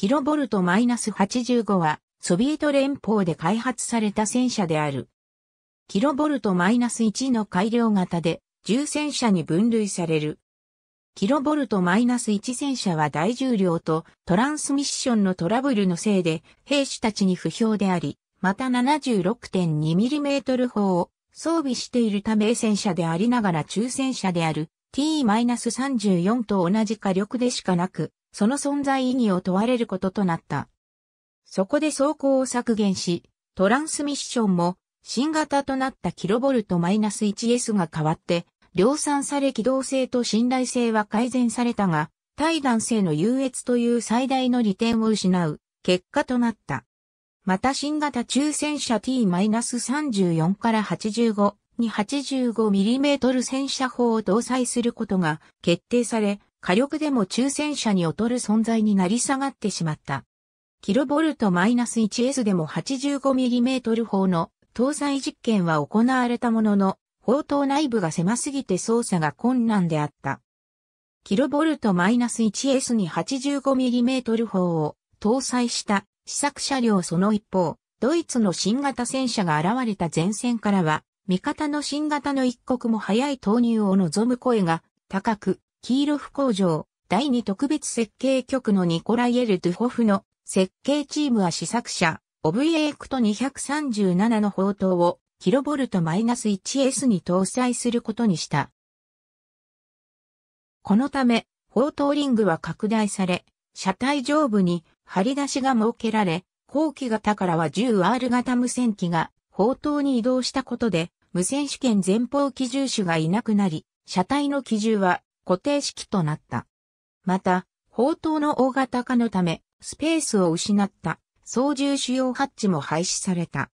キロボ kV-85 は、ソビエト連邦で開発された戦車である。キロボナス1の改良型で、重戦車に分類される。キロボナス1戦車は大重量とトランスミッションのトラブルのせいで、兵士たちに不評であり、また 76.2mm 砲を装備しているため戦車でありながら中戦車である T-34 と同じ火力でしかなく、その存在意義を問われることとなった。そこで走行を削減し、トランスミッションも新型となったキロボルト -1S が変わって、量産され機動性と信頼性は改善されたが、対弾性の優越という最大の利点を失う結果となった。また新型中戦車 T-34 から85に 85mm 戦車砲を搭載することが決定され、火力でも抽選車に劣る存在になり下がってしまった。キロボルト -1S でも 85mm 砲の搭載実験は行われたものの、砲塔内部が狭すぎて操作が困難であった。キロボルト -1S に 85mm 砲を搭載した試作車両その一方、ドイツの新型戦車が現れた前線からは、味方の新型の一刻も早い投入を望む声が高く、キーロフ工場、第2特別設計局のニコライエル・ドゥホフの設計チームは試作車、オブエクト237の砲塔をキロボルト -1S に搭載することにした。このため、砲塔リングは拡大され、車体上部に張り出しが設けられ、後期型からは 10R 型無線機が砲塔に移動したことで、無線主権前方機銃手がいなくなり、車体の機銃は固定式となった。また、砲塔の大型化のため、スペースを失った操縦主要ハッチも廃止された。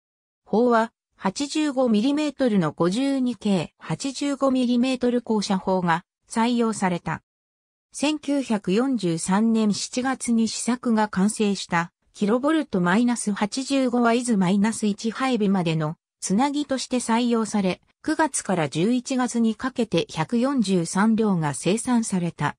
砲は 85mm の 52K85mm 高射砲が採用された。1943年7月に試作が完成したキロボルト -85 はイズ -1 配備までのつなぎとして採用され、9月から11月にかけて143両が生産された。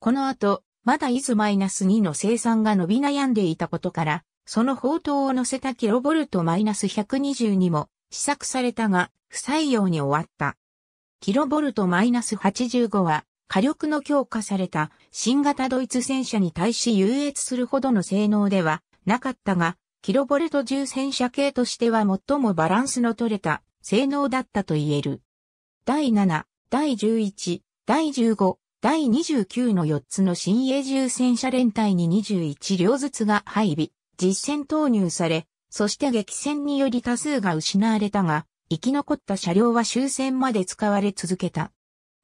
この後、まだ伊豆マイナス2の生産が伸び悩んでいたことから、その砲塔を乗せたキロボルトマイナス120にも試作されたが、不採用に終わった。キロボルトマイナス85は、火力の強化された新型ドイツ戦車に対し優越するほどの性能ではなかったが、キロボルト重戦車系としては最もバランスの取れた性能だったと言える。第7、第11、第15、第29の4つの新鋭重戦車連隊に21両ずつが配備、実戦投入され、そして激戦により多数が失われたが、生き残った車両は終戦まで使われ続けた。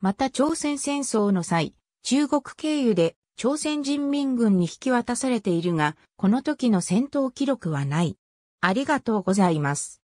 また朝鮮戦争の際、中国経由で朝鮮人民軍に引き渡されているが、この時の戦闘記録はない。ありがとうございます。